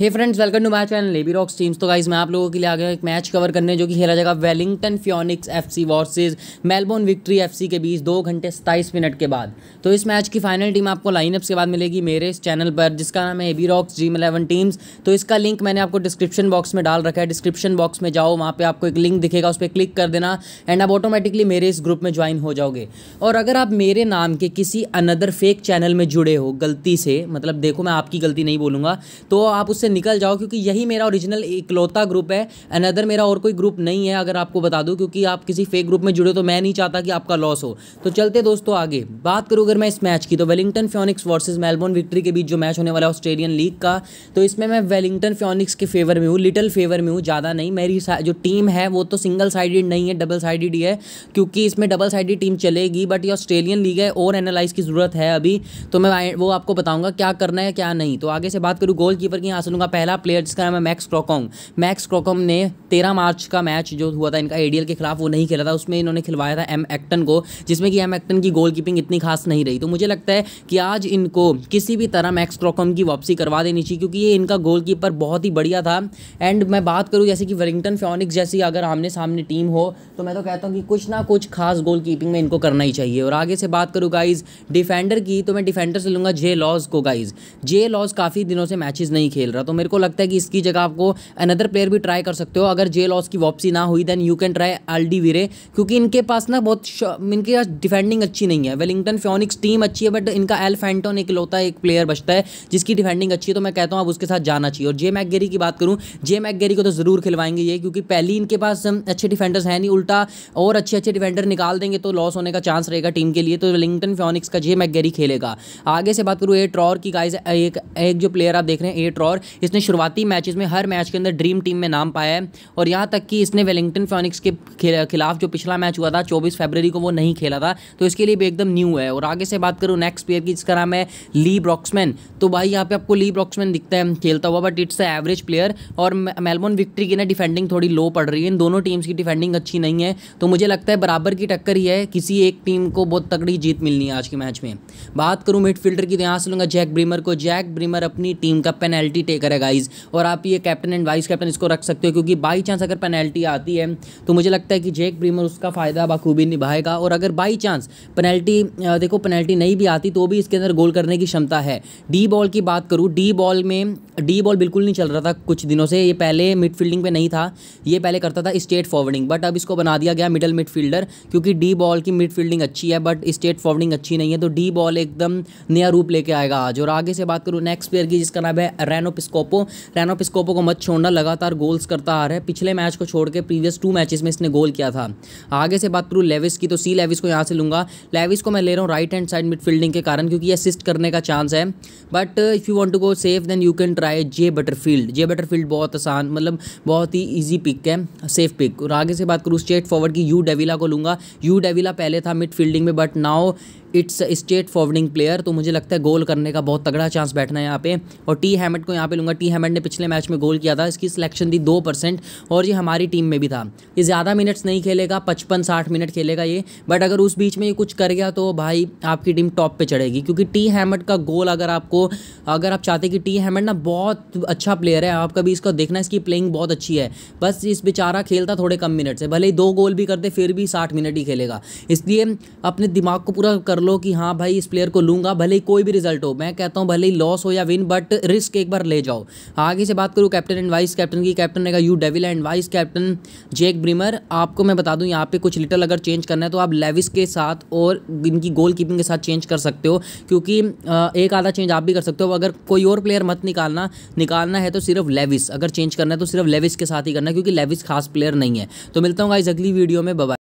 hey friends welcome to my channel लेबी rocks teams तो guys मैं आप लोगों के लिए आ गया एक मैच कवर करने जो कि खेला जाएगा Wellington Phoenix FC versus Melbourne Victory FC के बीच दो घंटे सत्ताईस मिनट के बाद तो इस मैच की फाइनल टीम आपको लाइनअप्स के बाद मिलेगी मेरे इस चैनल पर जिसका नाम है AB rocks G eleven teams तो इसका लिंक मैंने आपको डिस्क्रिप्शन बॉक्स में डाल रखा है डिस्क्रिप्शन बॉक्स में जाओ वहाँ पर आपको एक लिंक दिखेगा उस पर क्लिक कर देना एंड आप ऑटोमेटिकली मेरे इस ग्रुप में ज्वाइन हो जाओगे और अगर आप मेरे नाम के किसी अनदर फेक चैनल में जुड़े हो गलती से मतलब देखो मैं आपकी गलती नहीं बोलूँगा तो आप उससे निकल जाओ क्योंकि यही मेरा ओरिजिनल इकलौता ग्रुप है अनदर मेरा और कोई ग्रुप नहीं है अगर आपको बता दूँ क्योंकि आप किसी फेक ग्रुप में जुड़े तो मैं नहीं चाहता कि आपका लॉस हो तो चलते दोस्तों आगे बात करूँ अगर मैं इस मैच की तो Wellington Phoenix versus Melbourne Victory के बीच जो मैच होने वाला ऑस्ट्रेलियन लीग का तो इसमें मैं वेलिंगटन फ्योनिक्स के फेवर में हूँ लिटल फेवर में हूँ ज़्यादा नहीं मेरी जो टीम है वो तो सिंगल साइडेड नहीं है डबल साइडेड ही है क्योंकि इसमें डबल साइडेड टीम चलेगी बट ये ऑस्ट्रेलियन लीग है और एनालाइज की ज़रूरत है अभी तो मैं वो आपको बताऊंगा क्या करना है क्या नहीं तो आगे से बात करूँ गोल कीपर की हासिल दूंगा पहला प्लेयर जिसका नाम है मैक्स क्रोकॉन्ग मैक्स क्रोकॉन्ग ने तेरह मार्च का मैच जो हुआ था इनका एडीएल के खिलाफ वो नहीं खेला था उसमें इन्होंने खिलवाया था एम एक्टन को जिसमें कि एम एक्टन की गोल कीपिंग इतनी खास नहीं रही तो मुझे लगता है कि आज इनको किसी भी तरह मैक्स क्रोकॉम की वापसी करवा देनी चाहिए क्योंकि ये इनका गोल कीपर बहुत ही बढ़िया था एंड मैं बात करूँ जैसे कि वेलिंगटन फ्योनिक्स जैसी अगर आमने सामने टीम हो तो मैं तो कहता हूँ कि कुछ ना कुछ खास गोल कीपिंग में इनको करना ही चाहिए और आगे से बात करूँ गाइज डिफेंडर की तो मैं डिफेंडर से लूँगा जे लॉज को गाइज जे लॉज काफ़ी दिनों से मैचेस नहीं खेल रहा रहा तो मेरे को लगता है कि इसकी जगह आपको अनदर प्लेयर भी ट्राई कर सकते हो अगर जे लॉस की वापसी ना हुई then you can try D वीरे क्योंकि इनके पास ना बहुत इनके पास डिफेंडिंग अच्छी नहीं है वेलिंगटन फ्योनिक्स टीम अच्छी है बट इनका एल फैंटोन एक लौता है एक प्लेयर बचता है जिसकी डिफेंडिंग अच्छी है तो मैं कहता हूँ आप उसके साथ जाना चाहिए और जे मैकगेरी की बात करूँ जे गेरी को तो ज़रूर खिलवाएंगे ये क्योंकि पहली इनके पास अच्छे डिफेंडर्स हैं नहीं उल्टा और अच्छे अच्छे डिफेंडर निकाल देंगे तो लॉस होने का चांस रहेगा टीम के लिए तो वेलिंगटन फ्योनिक्स का जे गेरी खेलेगा आगे से बात करूँ ए ट्रॉर की गाइज एक एक जो प्लेयर आप देख रहे हैं ए ट्रॉर इसने शुरुआती मैचेस में हर मैच के अंदर ड्रीम टीम में नाम पाया है और यहाँ तक कि इसने वेलिंगटन फोनिक्स के खिलाफ जो पिछला मैच हुआ था चौबीस फरवरी को वो नहीं खेला था तो इसके लिए भी एकदम न्यू है और आगे से बात करूँ नेक्स्ट प्लेयर की जिसका नाम है ली ब्रॉक्समैन तो भाई यहाँ पे आपको ली ब्रॉक्समैन दिखता है खेलता हुआ but it's a average player और मेलबोर्न विक्ट्री की ना डिफेंडिंग थोड़ी लो पड़ रही है इन दोनों टीम्स की डिफेंडिंग अच्छी नहीं है तो मुझे लगता है बराबर की टक्कर ही है किसी एक टीम को बहुत तगड़ी जीत मिलनी है आज के मैच में बात करूँ मिडफील्डर की तो यहाँ से लूँगा जैक ब्रीमर को जैक ब्रीमर अपनी टीम का पेनल्टी टेक प्लेयर है गाइज और आप ये कैप्टन एंड वाइस कैप्टन इसको रख सकते हो क्योंकि बाई चांस अगर पेनल्टी आती है तो मुझे लगता है कि जेक ब्रीमर उसका फ़ायदा बखूबी निभाएगा और अगर बाई चांस पेनल्टी देखो पेनल्टी नहीं भी आती तो भी इसके अंदर गोल करने की क्षमता है डी बॉल की बात करूँ डी बॉल में डी बॉल बिल्कुल नहीं चल रहा था कुछ दिनों से ये पहले मिड पे नहीं था ये पहले करता था स्टेट फॉरवर्डिंग बट अब इसको बना दिया गया मिडल मिड क्योंकि डी बॉल की मिड अच्छी है बट स्टेट फॉरवर्डिंग अच्छी नहीं है तो डी बॉल एकदम नया रूप लेके आएगा आज और आगे से बात करूँ नेक्स्ट प्लेयर की जिसका नाम है रेनो रैन ऑफ स्कोपो को मत छोड़ना लगातार गोल्स करता आ रहा है पिछले मैच को छोड़ के प्रीवियस टू मैचेस में इसने गोल किया था आगे से बात करूँ लेविस की तो सी लेविस को यहाँ से लूँगा लेविस को मैं ले रहा हूँ राइट हैंड साइड मिडफील्डिंग के कारण क्योंकि असिस्ट करने का चांस है but if you want to go safe then you can try J Butterfield J Butterfield बहुत आसान मतलब बहुत ही ईजी पिक है सेफ पिक और आगे से बात करूँ स्ट्रेट फॉरवर्ड की यू डेविला को लूँगा यू डेविला पहले था मिड फील्डिंग में but now it's state forwarding player तो मुझे लगता है गोल करने का बहुत तगड़ा चांस बैठना है यहाँ पे और टी हैमेट को यहाँ पे लूँगा टी हैमेट ने पिछले मैच में गोल किया था इसकी सिलेक्शन थी दो परसेंट और ये हमारी टीम में भी था ये ज़्यादा मिनट्स नहीं खेलेगा पचपन साठ मिनट खेलेगा ये बट अगर उस बीच में ये कुछ कर गया तो भाई आपकी टीम टॉप पर चढ़ेगी क्योंकि टी हैमेट का गोल अगर आपको अगर आप चाहते कि टी हैमेट ना बहुत अच्छा प्लेयर है आप कभी इसका देखना इसकी प्लेइंग बहुत अच्छी है बस इस बेचारा खेलता थोड़े कम मिनट से भले ही दो गोल भी करते फिर भी साठ मिनट ही खेलेगा इसलिए अपने दिमाग को पूरा कर लो कि हाँ भाई इस प्लेयर को लूंगा भले ही कोई भी रिजल्ट हो मैं कहता हूँ भले ही लॉस हो या विन बट रिस्क एक बार ले जाओ आगे से बात करूँ कैप्टन एंड वाइस कैप्टन की कैप्टन रहेगा U Davila and vice captain Jake Brimmer आपको मैं बता दूँ यहाँ पे कुछ लिटल अगर चेंज करना है तो आप लेविस के साथ और इनकी गोल के साथ चेंज कर सकते हो क्योंकि एक आधा चेंज आप भी कर सकते हो अगर कोई और प्लेयर मत निकालना निकालना है तो सिर्फ लेविस अगर चेंज करना है तो सिर्फ लेविस के साथ ही करना क्योंकि लेविस खास प्लेयर नहीं है तो मिलता हूँ इस अगली वीडियो में बबा